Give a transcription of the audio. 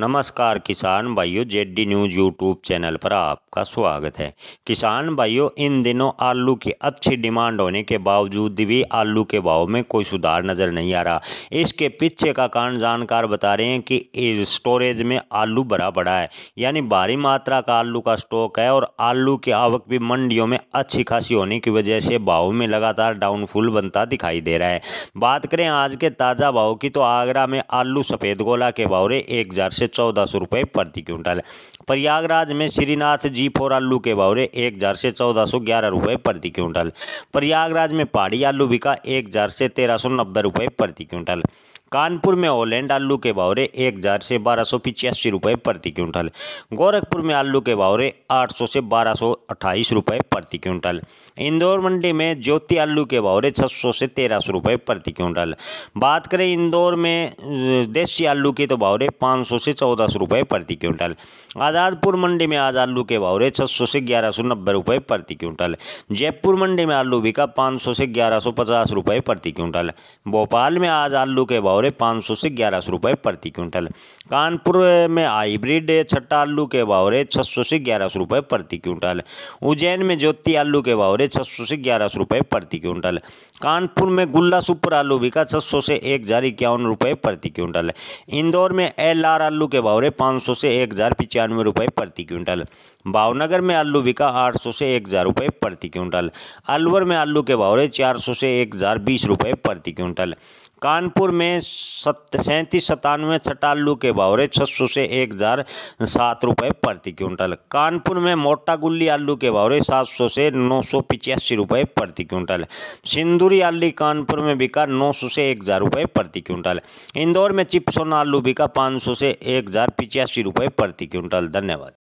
नमस्कार किसान भाइयों जेडी न्यूज़ यूट्यूब चैनल पर आपका स्वागत है किसान भाइयों इन दिनों आलू की अच्छी डिमांड होने के बावजूद भी आलू के भाव में कोई सुधार नज़र नहीं आ रहा इसके पीछे का कारण जानकार बता रहे हैं कि स्टोरेज में आलू भरा पड़ा है यानी भारी मात्रा का आलू का स्टॉक है और आलू की आवक भी मंडियों में अच्छी खासी होने की वजह से भाव में लगातार डाउनफुल बनता दिखाई दे रहा है बात करें आज के ताज़ा भाव की तो आगरा में आलू सफ़ेद गोला के भाव रहे एक हज़ार से चौदह सौ रुपये प्रति क्विंटल प्रयागराज में श्रीनाथ जी फोर आलू के भावरे एक हज़ार से चौदह सौ ग्यारह रुपये प्रति क्विंटल प्रयागराज में पहाड़ी आलू बिका एक हज़ार से तेरह सौ नब्बे रुपये प्रति क्विंटल कानपुर में ओलैंड आलू के भावरे एक हज़ार से बारह सौ पिचासी रुपये प्रति क्विंटल गोरखपुर में आलू के भावरे आठ सौ से बारह सौ अट्ठाईस रुपये प्रति क्विंटल इंदौर मंडी में ज्योति आलू के भावरे छः सौ से तेरह सौ रुपये प्रति क्विंटल बात करें इंदौर में देसी आलू के तो भावरे पाँच सौ से चौदह सौ रुपये प्रति क्विंटल आज़ादपुर मंडी में आज आलू के भावरे छः सौ से ग्यारह सौ नब्बे रुपये प्रति क्विंटल जयपुर मंडी में आलू बिका पाँच सौ से ग्यारह सौ पचास रुपये प्रति क्विंटल भोपाल में आज आलू के भाव और पाँच सौ से ग्यारह सौ रुपये प्रति क्विंटल कानपुर में हाईब्रिड छट्टा आलू के भाव रहे छः सौ से ग्यारह सौ रुपये प्रति क्विंटल उज्जैन में ज्योति आलू के भाव रहे छः सौ से ग्यारह सौ रुपये प्रति क्विंटल कानपुर में गुल्ला सुपर आलू बिका छः सौ से एक हज़ार इक्यावन रुपये प्रति क्विंटल इंदौर में एल आर आलू के भाव रहे पाँच सौ से एक हज़ार पचानवे रुपये प्रति क्विंटल भावनगर में आलू बिका आठ सौ से एक हज़ार रुपये प्रति क्विंटल अलवर में आलू के भाव रहे चार सौ से एक हज़ार बीस रुपये प्रति क्विंटल कानपुर में सत सैंतीस सतानवे छटालू के भाव रहे छः सौ से एक हज़ार सात रुपये प्रति क्विंटल कानपुर में मोटा गुल्ली आलू के भाव रहे सात सौ से नौ सौ पिचासी रुपये प्रति क्विंटल सिंदूरी आलू कानपुर में बिका नौ सौ से एक हज़ार रुपये प्रति क्विंटल इंदौर में चिप्सोन आलू बिका पाँच सौ से एक हज़ार पिचासी रुपये प्रति क्विंटल धन्यवाद